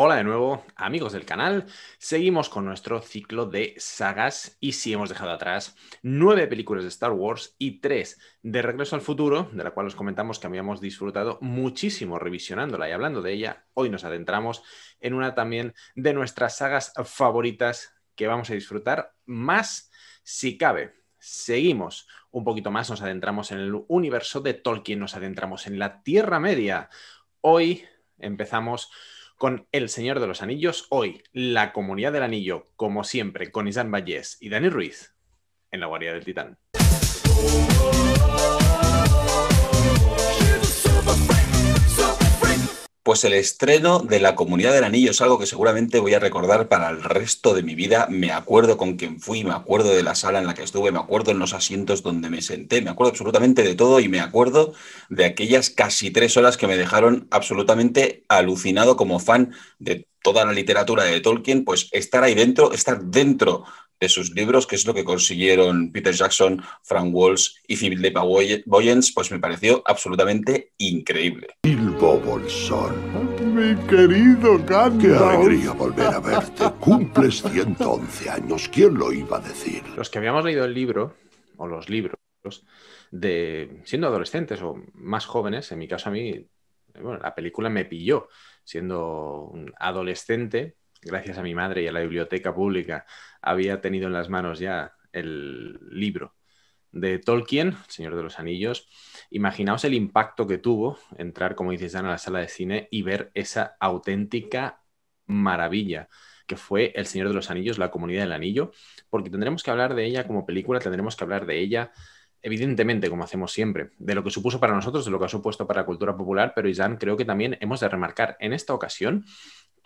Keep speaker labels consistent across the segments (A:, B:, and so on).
A: Hola de nuevo, amigos del canal. Seguimos con nuestro ciclo de sagas y si hemos dejado atrás nueve películas de Star Wars y tres de Regreso al Futuro, de la cual os comentamos que habíamos disfrutado muchísimo revisionándola y hablando de ella, hoy nos adentramos en una también de nuestras sagas favoritas que vamos a disfrutar más si cabe. Seguimos un poquito más, nos adentramos en el universo de Tolkien, nos adentramos en la Tierra Media. Hoy empezamos con El Señor de los Anillos hoy, La Comunidad del Anillo, como siempre, con Isan Vallés y Dani Ruiz, en la Guardia del Titán.
B: Pues el estreno de La Comunidad del Anillo es algo que seguramente voy a recordar para el resto de mi vida. Me acuerdo con quién fui, me acuerdo de la sala en la que estuve, me acuerdo en los asientos donde me senté, me acuerdo absolutamente de todo y me acuerdo de aquellas casi tres horas que me dejaron absolutamente alucinado como fan de toda la literatura de Tolkien, pues estar ahí dentro, estar dentro de sus libros, que es lo que consiguieron Peter Jackson, Frank Walsh y Philip Boyens, pues me pareció absolutamente increíble. Bilbo Bolsón.
A: Mi querido Gandalf. Qué alegría
B: volver a verte. Cumples 111 años. ¿Quién lo iba a
A: decir? Los que habíamos leído el libro, o los libros, de siendo adolescentes o más jóvenes, en mi caso a mí, bueno, la película me pilló siendo un adolescente gracias a mi madre y a la biblioteca pública, había tenido en las manos ya el libro de Tolkien, Señor de los Anillos. Imaginaos el impacto que tuvo entrar, como dices, Dan, a la sala de cine y ver esa auténtica maravilla que fue El Señor de los Anillos, La Comunidad del Anillo, porque tendremos que hablar de ella como película, tendremos que hablar de ella, evidentemente, como hacemos siempre, de lo que supuso para nosotros, de lo que ha supuesto para la cultura popular, pero isán creo que también hemos de remarcar en esta ocasión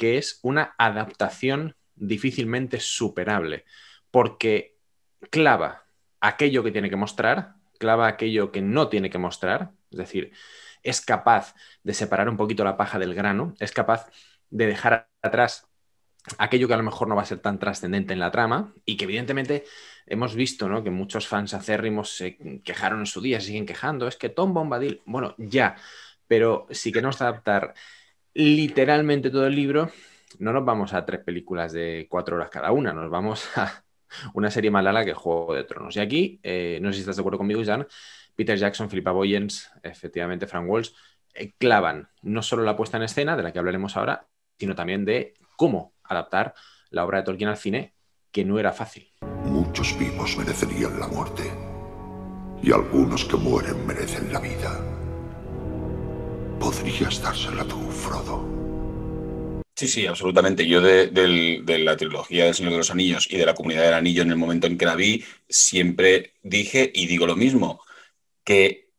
A: que es una adaptación difícilmente superable, porque clava aquello que tiene que mostrar, clava aquello que no tiene que mostrar, es decir, es capaz de separar un poquito la paja del grano, es capaz de dejar atrás aquello que a lo mejor no va a ser tan trascendente en la trama y que evidentemente hemos visto ¿no? que muchos fans acérrimos se quejaron en su día, siguen quejando, es que Tom Bombadil, bueno, ya, pero si queremos adaptar literalmente todo el libro, no nos vamos a tres películas de cuatro horas cada una, nos vamos a una serie más larga que Juego de Tronos. Y aquí, eh, no sé si estás de acuerdo conmigo, Jan, Peter Jackson, Philippa Boyens, efectivamente Frank Walsh, eh, clavan no solo la puesta en escena, de la que hablaremos ahora, sino también de cómo adaptar la obra de Tolkien al cine, que no era fácil.
B: Muchos vivos merecerían la muerte y algunos que
A: mueren merecen la vida.
B: Podrías dársela tu Frodo. Sí, sí, absolutamente. Yo de, la trilogía del Señor de los Anillos y de la Comunidad del Anillo en el momento en que la vi, siempre dije y digo lo mismo, que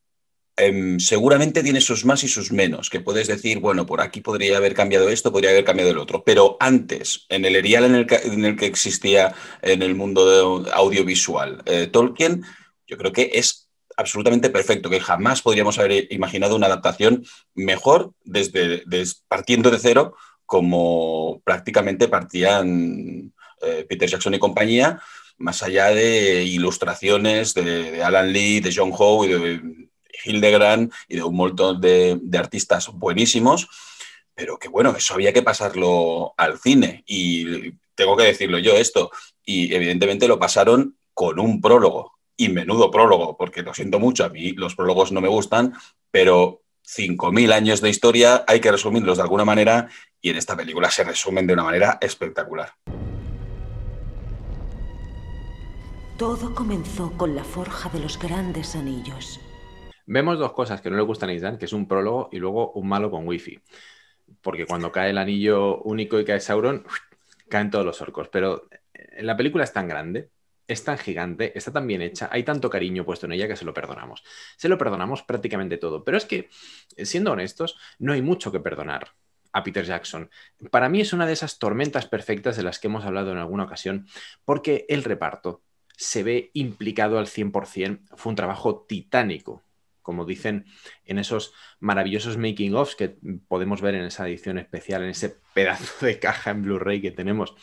B: em, seguramente tiene sus más y sus menos, que puedes decir, bueno, por aquí podría haber cambiado esto, podría haber cambiado el otro, pero antes, en el erial en el que, existía en el mundo audiovisual eh, Tolkien, yo creo que es absolutamente perfecto, que jamás podríamos haber imaginado una adaptación mejor desde, partiendo de cero, como prácticamente partían eh, Peter Jackson y compañía, más allá de ilustraciones de, Alan Lee, de John Howe y de Hildebrand y de un montón de artistas buenísimos, pero que bueno, eso había que pasarlo al cine y tengo que decirlo yo esto, y evidentemente lo pasaron con un prólogo, y menudo prólogo, porque lo siento mucho, a mí los prólogos no me gustan, pero 5.000 años de historia hay que resumirlos de alguna manera y en esta película se resumen de una manera espectacular.
A: Todo comenzó con la forja de los grandes anillos. Vemos dos cosas que no le gustan a Isdan, que es un prólogo y luego un malo con wifi. Porque cuando cae el anillo único y cae Sauron, caen todos los orcos. Pero eh, la película es tan grande es tan gigante, está tan bien hecha, hay tanto cariño puesto en ella que se lo perdonamos. Se lo perdonamos prácticamente todo, pero es que, eh, siendo honestos, no hay mucho que perdonar a Peter Jackson. Para mí es una de esas tormentas perfectas de las que hemos hablado en alguna ocasión, porque el reparto se ve implicado al 100%, fue un trabajo titánico, como dicen en esos maravillosos making offs que podemos ver en esa edición especial, en ese pedazo de caja en Blu-ray que tenemos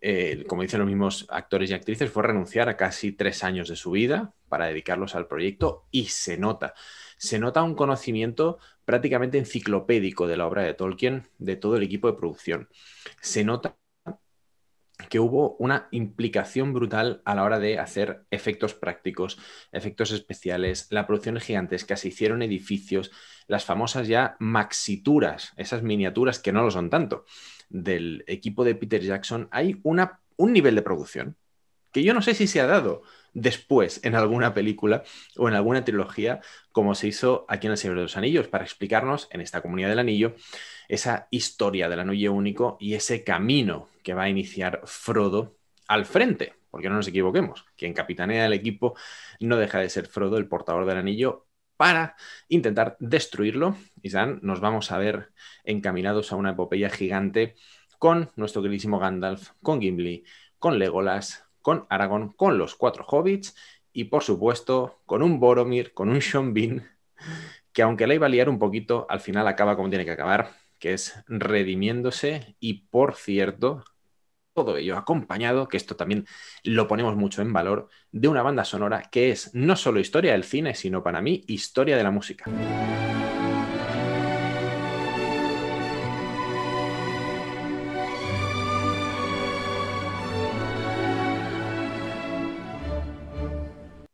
A: eh, como dicen los mismos actores y actrices, fue renunciar a casi tres años de su vida para dedicarlos al proyecto y se nota. Se nota un conocimiento prácticamente enciclopédico de la obra de Tolkien, de todo el equipo de producción. Se nota que hubo una implicación brutal a la hora de hacer efectos prácticos, efectos especiales, la producción gigantesca, se hicieron edificios, las famosas ya maxituras, esas miniaturas que no lo son tanto, del equipo de Peter Jackson, hay una, un nivel de producción que yo no sé si se ha dado después en alguna película o en alguna trilogía, como se hizo aquí en El Señor de los Anillos, para explicarnos en esta comunidad del anillo esa historia del anillo único y ese camino que va a iniciar Frodo al frente. Porque no nos equivoquemos, quien capitanea el equipo no deja de ser Frodo, el portador del anillo, para intentar destruirlo. Y nos vamos a ver encaminados a una epopeya gigante con nuestro queridísimo Gandalf, con Gimli, con Legolas, con Aragorn, con los cuatro hobbits y por supuesto con un Boromir, con un Sean que aunque la iba a liar un poquito, al final acaba como tiene que acabar, que es redimiéndose y por cierto todo ello acompañado, que esto también lo ponemos mucho en valor, de una banda sonora que es no solo historia del cine, sino para mí historia de la música.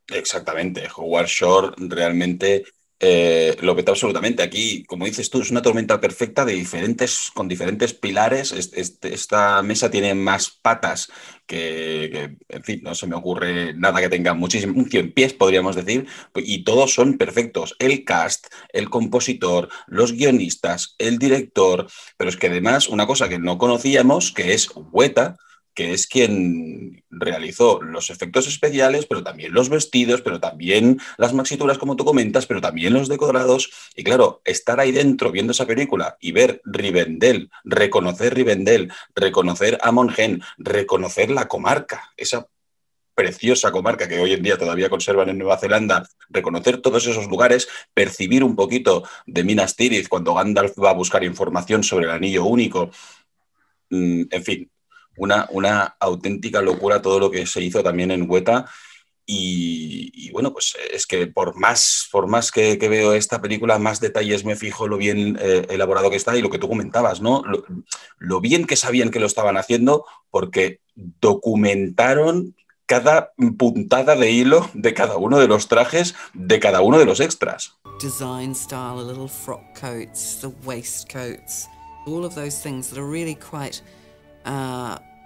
B: Exactamente, Howard Shore realmente eh, lo está absolutamente. Aquí, como dices tú, es una tormenta perfecta de diferentes, con diferentes pilares. esta mesa tiene más patas que, en fin, no se me ocurre nada que tenga muchísimo, en pies, podríamos decir, y todos son perfectos. El cast, el compositor, los guionistas, el director, pero es que además una cosa que no conocíamos, que es Hueta, que es quien realizó los efectos especiales, pero también los vestidos, pero también las maxituras, como tú comentas, pero también los decorados. Y claro, estar ahí dentro viendo esa película y ver Rivendell, reconocer Rivendell, reconocer a Mongen, reconocer la comarca, esa preciosa comarca que hoy en día todavía conservan en Nueva Zelanda, reconocer todos esos lugares, percibir un poquito de Minas Tirith cuando Gandalf va a buscar información sobre el anillo único. Mm, en fin, una, auténtica locura todo lo que se hizo también en Hueta. Y, bueno, pues eh, es que por más, por más que, veo esta película, más detalles me fijo lo bien eh, elaborado que está y lo que tú comentabas, ¿no? Lo, bien que sabían que lo estaban haciendo porque documentaron cada puntada de hilo de cada uno de los trajes, de cada uno de los extras. Design style, little frock coats, the waistcoats, all of those things that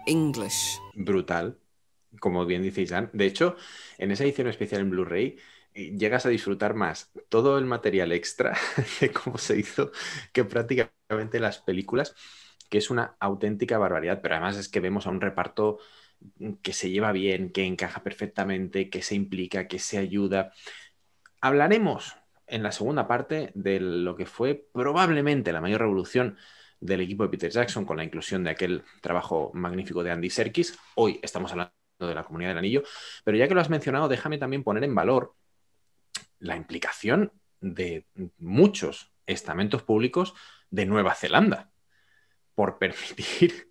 A: English. Brutal, como bien dice Dan. De hecho, en esa edición especial en Blu-ray eh, llegas a disfrutar más todo el material extra de cómo se hizo que prácticamente las películas, que es una auténtica barbaridad, pero además es que vemos a un reparto que se lleva bien, que encaja perfectamente, que se implica, que se ayuda. Hablaremos en la segunda parte de lo que fue probablemente la mayor revolución del equipo de Peter Jackson con la inclusión de aquel trabajo magnífico de Andy Serkis. Hoy estamos hablando de la comunidad del anillo, pero ya que lo has mencionado, déjame también poner en valor la implicación de muchos estamentos públicos de Nueva Zelanda por permitir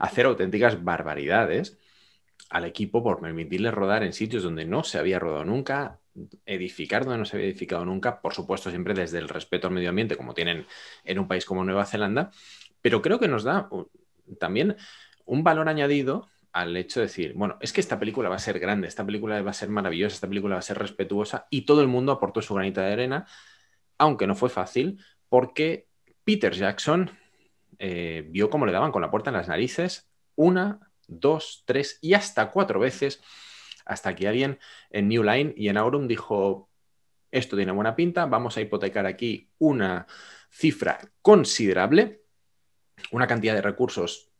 A: hacer auténticas barbaridades al equipo, por permitirles rodar en sitios donde no se había rodado nunca, edificar donde no se había edificado nunca, por supuesto siempre desde el respeto al medio ambiente, como tienen en un país como Nueva Zelanda, pero creo que nos da también un valor añadido al hecho de decir, bueno, es que esta película va a ser grande, esta película va a ser maravillosa, esta película va a ser respetuosa y todo el mundo aportó su granita de arena, aunque no fue fácil, porque Peter Jackson eh, vio cómo le daban con la puerta en las narices una, dos, tres y hasta cuatro veces hasta que alguien en New Line y en Aurum dijo, esto tiene buena pinta, vamos a hipotecar aquí una cifra considerable, una cantidad de recursos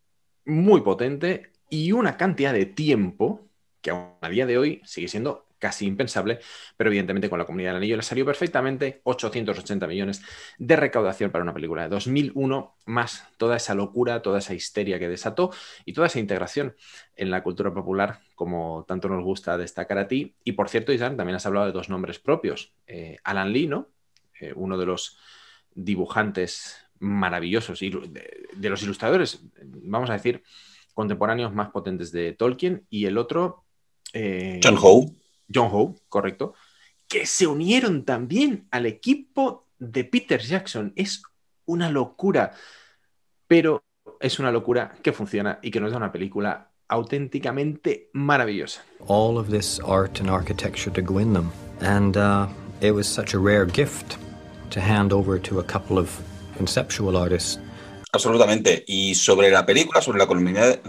A: muy potente y una cantidad de tiempo que a día de hoy sigue siendo casi impensable, pero evidentemente con la comunidad del anillo le salió perfectamente 880 millones de recaudación para una película de 2001, más toda esa locura, toda esa histeria que desató y toda esa integración en la cultura popular, como tanto nos gusta destacar a ti. Y por cierto, Isan, también has hablado de dos nombres propios. Eh, Alan Lee, eh, uno de los dibujantes maravillosos, de, de los ilustradores, vamos a decir, contemporáneos más potentes de Tolkien, y el otro... Eh, John Howe. John Howe, correcto, que se unieron también al equipo de Peter Jackson. Es una locura, pero es una locura que funciona y que nos da una película auténticamente maravillosa. All of this art and architecture to them, and uh, it was such a rare gift to hand over to a couple of conceptual artists
B: Absolutamente. Y sobre la película, sobre la, comunidad,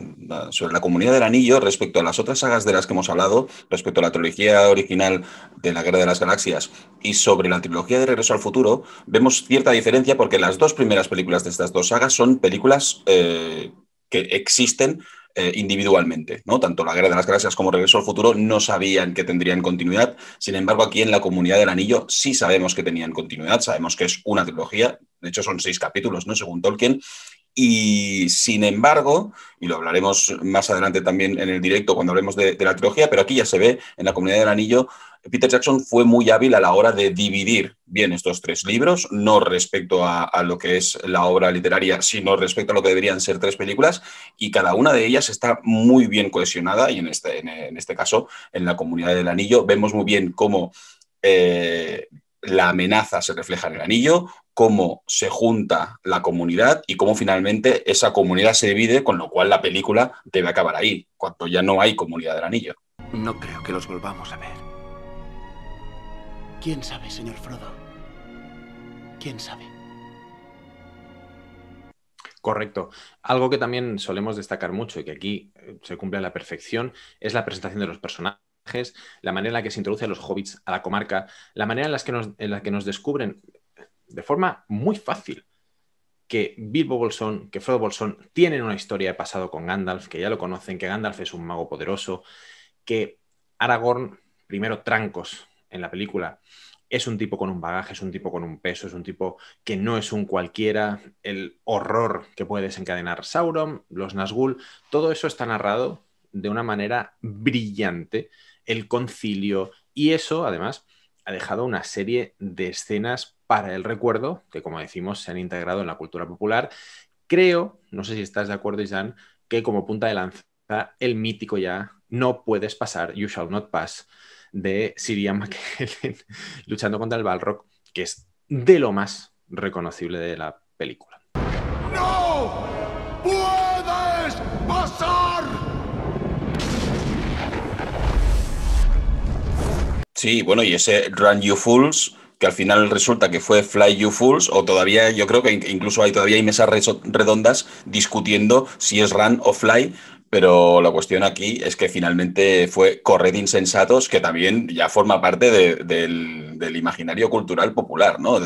B: sobre la comunidad del anillo, respecto a las otras sagas de las que hemos hablado, respecto a la trilogía original de la Guerra de las Galaxias y sobre la trilogía de Regreso al Futuro, vemos cierta diferencia porque las dos primeras películas de estas dos sagas son películas eh, que existen eh, individualmente, ¿no? Tanto la Guerra de las Galaxias como Regreso al Futuro no sabían que tendrían continuidad. Sin embargo, aquí en la Comunidad del Anillo sí sabemos que tenían continuidad, sabemos que es una trilogía, de hecho son seis capítulos, ¿no? Según Tolkien. Y sin embargo, y lo hablaremos más adelante también en el directo cuando hablemos de, la trilogía, pero aquí ya se ve en la comunidad del anillo, Peter Jackson fue muy hábil a la hora de dividir bien estos tres libros, no respecto a, lo que es la obra literaria, sino respecto a lo que deberían ser tres películas, y cada una de ellas está muy bien cohesionada, y en este, en este caso, en la comunidad del anillo, vemos muy bien cómo... Eh, la amenaza se refleja en el anillo, cómo se junta la comunidad y cómo finalmente esa comunidad se divide, con lo cual la película debe acabar ahí, cuando ya no hay comunidad del anillo. No
A: creo que los volvamos a ver.
B: ¿Quién sabe, señor Frodo? ¿Quién sabe?
A: Correcto. Algo que también solemos destacar mucho y que aquí eh, se cumple a la perfección es la presentación de los personajes la manera en la que se introducen los hobbits a la comarca, la manera en, en la que nos descubren de forma muy fácil que Bilbo Bolsón, que Frodo Bolsón tienen una historia de pasado con Gandalf, que ya lo conocen, que Gandalf es un mago poderoso, que Aragorn, primero Trancos en la película, es un tipo con un bagaje, es un tipo con un peso, es un tipo que no es un cualquiera, el horror que puede desencadenar Sauron, los Nazgûl, todo eso está narrado de una manera brillante, el concilio, y eso además ha dejado una serie de escenas para el recuerdo que, como decimos, se han integrado en la cultura popular. Creo, no sé si estás de acuerdo, Isan, que como punta de lanza, el mítico ya No puedes pasar, You Shall Not Pass, de Sirian McKellen, luchando contra el Balrog, que es de lo más reconocible de la película.
B: Sí, bueno, y ese Run You Fools, que al final resulta que fue Fly You Fools, o todavía, yo creo que incluso hay todavía hay mesas redondas discutiendo si es Run o Fly, pero la cuestión aquí es que finalmente fue Corred Insensatos, que también ya forma parte del, imaginario cultural popular, ¿no?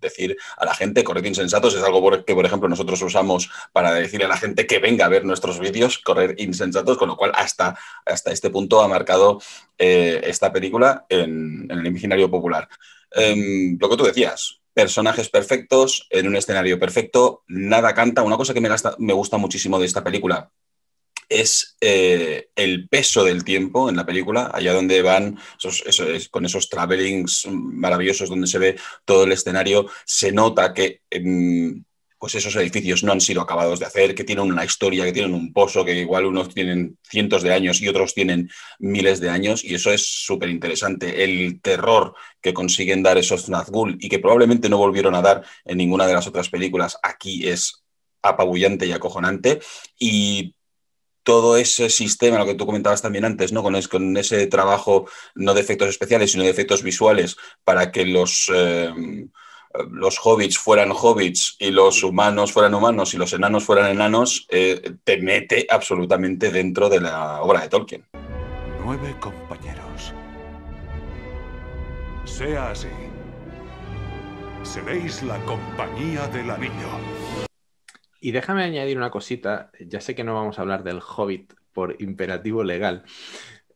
B: decir a la gente correr insensatos es algo que, por ejemplo, nosotros usamos para decirle a la gente que venga a ver nuestros vídeos, correr insensatos, con lo cual hasta, hasta este punto ha marcado eh, esta película en, el imaginario popular. Em, lo que tú decías, personajes perfectos, en un escenario perfecto, nada canta. Una cosa que me gusta muchísimo de esta película, es eh, el peso del tiempo en la película, allá donde van con esos travelings maravillosos donde se ve todo el escenario, se nota que em, pues esos edificios no han sido acabados de hacer, que tienen una historia, que tienen un pozo, que igual unos tienen cientos de años y otros tienen miles de años, y eso es súper interesante. El terror que consiguen dar esos Nazgûl y que probablemente no volvieron a dar en ninguna de las otras películas, aquí es apabullante y acojonante. Y todo ese sistema, lo que tú comentabas también antes, ¿no? Con, ese trabajo no de efectos especiales, sino de efectos visuales, para que los, em, los hobbits fueran hobbits y los humanos fueran humanos y los enanos fueran enanos, eh, te mete absolutamente dentro de la obra de Tolkien.
A: Nueve compañeros. Sea así. Seréis la compañía del anillo. Y déjame añadir una cosita, ya sé que no vamos a hablar del Hobbit por imperativo legal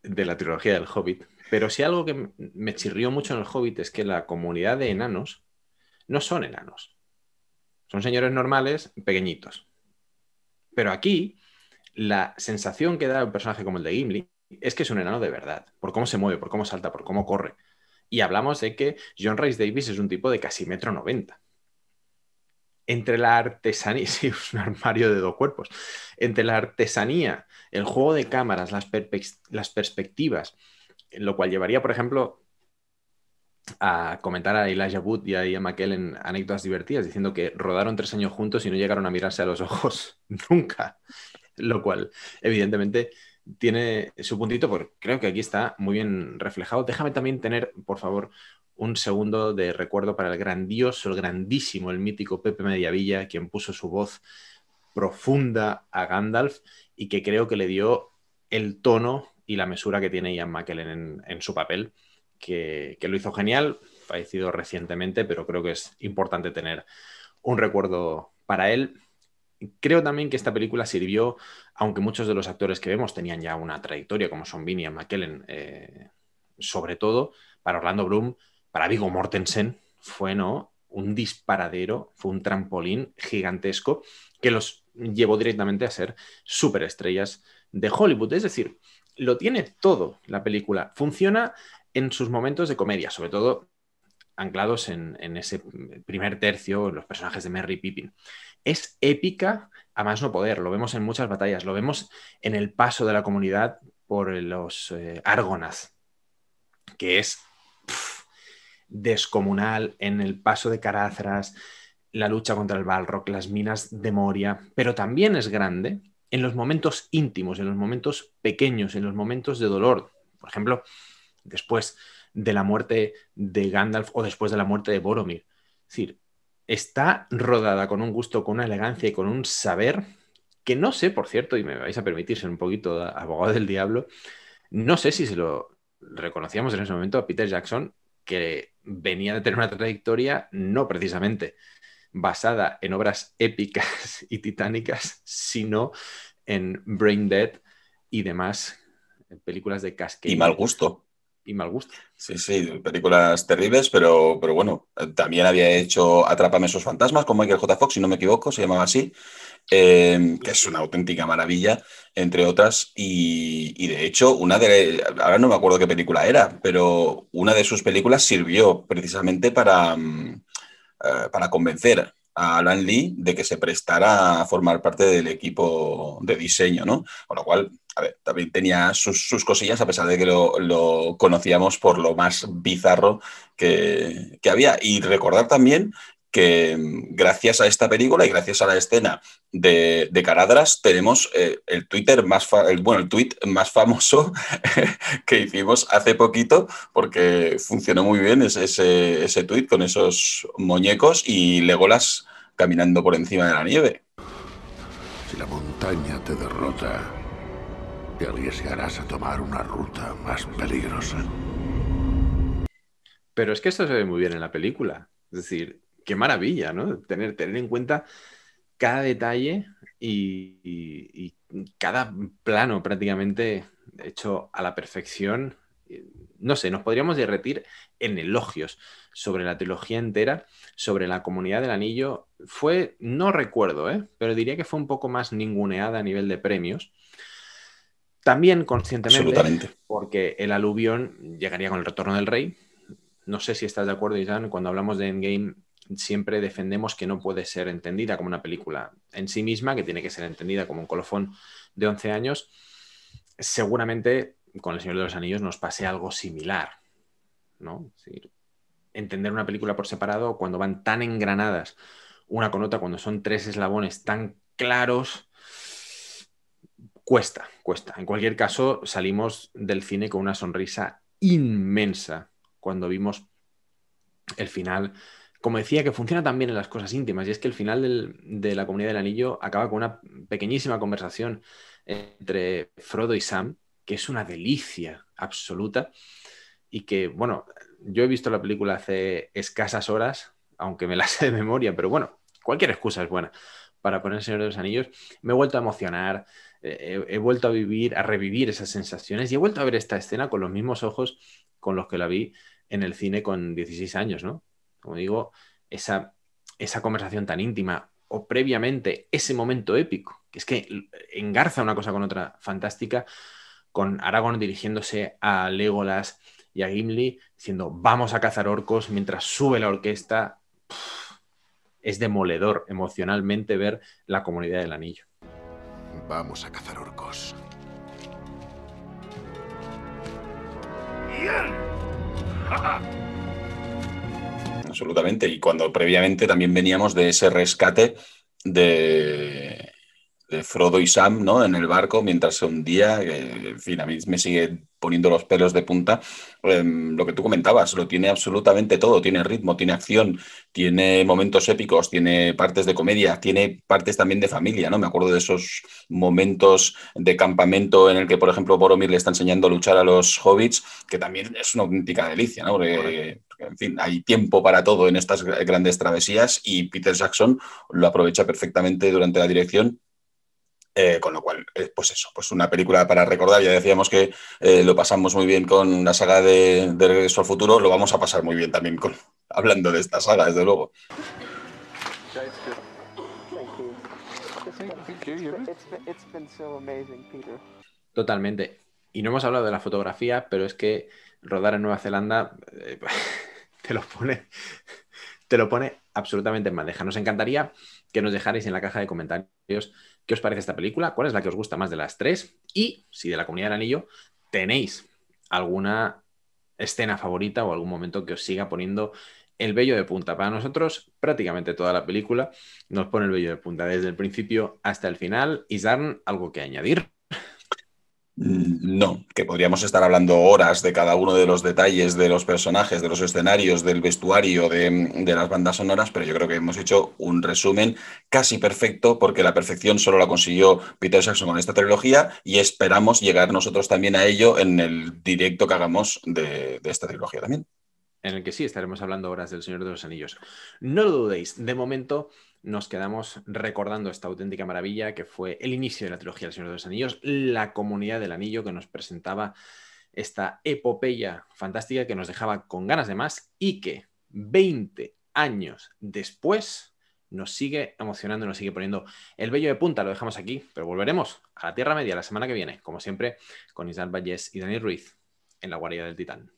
A: de la trilogía del Hobbit, pero si algo que me chirrió mucho en el Hobbit es que la comunidad de enanos no son enanos. Son señores normales, pequeñitos. Pero aquí la sensación que da un personaje como el de Gimli es que es un enano de verdad, por cómo se mueve, por cómo salta, por cómo corre. Y hablamos de que John Rice Davis es un tipo de casi metro noventa entre la artesanía, sí, es un armario de dos cuerpos, entre la artesanía, el juego de cámaras, las, perspectivas, lo cual llevaría, por ejemplo, a comentar a Elijah Wood y a Ian en anécdotas divertidas, diciendo que rodaron tres años juntos y no llegaron a mirarse a los ojos nunca, lo cual evidentemente tiene su puntito, porque creo que aquí está muy bien reflejado. Déjame también tener, por favor, un segundo de recuerdo para el grandioso, el grandísimo, el mítico Pepe Mediavilla, quien puso su voz profunda a Gandalf y que creo que le dio el tono y la mesura que tiene Ian McKellen en, su papel, que, lo hizo genial, fallecido recientemente, pero creo que es importante tener un recuerdo para él. Creo también que esta película sirvió, aunque muchos de los actores que vemos tenían ya una trayectoria, como son Vinnie y McKellen, eh, sobre todo para Orlando Bloom, para Vigo Mortensen fue, ¿no? Un disparadero, fue un trampolín gigantesco que los llevó directamente a ser superestrellas de Hollywood. Es decir, lo tiene todo la película. Funciona en sus momentos de comedia, sobre todo anclados en, ese primer tercio, en los personajes de Merry Pippin. Es épica a más no poder, lo vemos en muchas batallas, lo vemos en el paso de la comunidad por los eh, Argonas, que es descomunal en el paso de Carazras, la lucha contra el Balrog, las minas de Moria, pero también es grande en los momentos íntimos, en los momentos pequeños, en los momentos de dolor. Por ejemplo, después de la muerte de Gandalf o después de la muerte de Boromir. Es decir, está rodada con un gusto, con una elegancia y con un saber que no sé, por cierto, y me vais a permitir ser un poquito abogado del diablo, no sé si se lo reconocíamos en ese momento a Peter Jackson que venía de tener una trayectoria no precisamente basada en obras épicas y titánicas, sino en Brain Dead y demás películas de casquete. Y mal gusto y mal gusto. Sí, sí, películas terribles, pero, pero bueno,
B: también había hecho Atrápame esos fantasmas con Michael J. Fox, si no me equivoco, se llamaba así, em, que es una auténtica maravilla, entre otras, y, de hecho, una de, ahora no me acuerdo qué película era, pero una de sus películas sirvió precisamente para, mm, eh, para convencer a Alan Lee de que se prestara a formar parte del equipo de diseño, ¿no? Con lo cual, a ver, también tenía sus, cosillas, a pesar de que lo, conocíamos por lo más bizarro que, que, había. Y recordar también que mm, gracias a esta película y gracias a la escena de, de Caradras tenemos eh, el Twitter más el, bueno, el tweet más famoso que hicimos hace poquito porque funcionó muy bien ese, ese, tweet con esos muñecos y Legolas caminando por encima de la nieve. Si la montaña te derrota, te arriesgarás a tomar una ruta
A: más peligrosa. Pero es que esto se ve muy bien en la película. Es decir, qué maravilla, ¿no? Tener, tener en cuenta cada detalle y, cada plano prácticamente hecho a la perfección. Eh, no sé, nos podríamos derretir en elogios sobre la trilogía entera, sobre la comunidad del anillo. Fue, no recuerdo, ¿eh? pero diría que fue un poco más ninguneada a nivel de premios. También conscientemente, porque el aluvión llegaría con el retorno del rey. No sé si estás de acuerdo, Isan, cuando hablamos de Endgame, siempre defendemos que no puede ser entendida como una película en sí misma, que tiene que ser entendida como un colofón de 11 años, seguramente con El Señor de los Anillos nos pase algo similar, ¿no? entender una película por separado cuando van tan engranadas una con otra, cuando son tres eslabones tan claros, cuesta, cuesta. En cualquier caso, salimos del cine con una sonrisa inmensa cuando vimos el final como decía, que funciona también en las cosas íntimas, y es que el final de la comunidad del anillo acaba con una pequeñísima conversación entre Frodo y Sam, que es una delicia absoluta, y que, bueno, yo he visto la película hace escasas horas, aunque me la sé de memoria, pero bueno, cualquier excusa es buena para ponerse el de los Anillos. Me he vuelto a emocionar, eh, he vuelto a vivir, a revivir esas sensaciones, y he vuelto a ver esta escena con los mismos ojos con los que la vi en el cine con 16 años, ¿no? como digo, esa, esa conversación tan íntima o previamente ese momento épico, que es que engarza una cosa con otra fantástica, con Aragorn dirigiéndose a Legolas y a Gimli, diciendo vamos a cazar orcos mientras sube la orquesta. es demoledor emocionalmente ver la comunidad del anillo. Vamos a cazar orcos. ¡Bien! ¡Ja,
B: absolutamente. Y cuando previamente también veníamos de ese rescate de, Frodo y Sam, ¿no? En el barco mientras se hundía, en fin, a mí me sigue poniendo los pelos de punta, em, lo que tú comentabas, lo tiene absolutamente todo, tiene ritmo, tiene acción, tiene momentos épicos, tiene partes de comedia, tiene partes también de familia, ¿no? Me acuerdo de esos momentos de campamento en el que, por ejemplo, Boromir le está enseñando a luchar a los hobbits, que también es una auténtica delicia, ¿no? en fin, hay tiempo para todo en estas grandes travesías y Peter Jackson lo aprovecha perfectamente durante la dirección eh, con lo cual, eh, pues eso, pues una película para recordar. Ya decíamos que eh, lo pasamos muy bien con la saga de, Regreso al Futuro, lo vamos a pasar muy bien también hablando de esta
A: saga, desde luego. Totalmente. Y no hemos hablado de la fotografía, pero es que rodar en Nueva Zelanda te lo pone, te lo pone absolutamente en bandeja. Nos encantaría que nos dejarais en la caja de comentarios ¿Qué os parece esta película? ¿Cuál es la que os gusta más de las tres? Y si de la comunidad del anillo tenéis alguna escena favorita o algún momento que os siga poniendo el vello de punta. Para nosotros, prácticamente toda la película nos pone el vello de punta desde el principio hasta el final. y Zarn, ¿algo que añadir?
B: Mm, no, que podríamos estar hablando horas de cada uno de los detalles de los personajes, de los escenarios, del vestuario, de, las bandas sonoras, pero yo creo que hemos hecho un resumen casi perfecto porque la perfección solo la consiguió Peter Jackson con esta trilogía y esperamos llegar nosotros también a ello en el directo que hagamos de, de esta trilogía también.
A: En el que sí estaremos hablando horas del Señor de los Anillos. No lo dudéis, de momento nos quedamos recordando esta auténtica maravilla que fue el inicio de la trilogía del Señor de los Anillos, la comunidad del anillo que nos presentaba esta epopeya fantástica que nos dejaba con ganas de más y que 20 años después nos sigue emocionando, nos sigue poniendo el vello de punta, lo dejamos aquí, pero volveremos a la Tierra Media la semana que viene, como siempre, con Isabel Vallés y Daniel Ruiz en la guarida del Titán.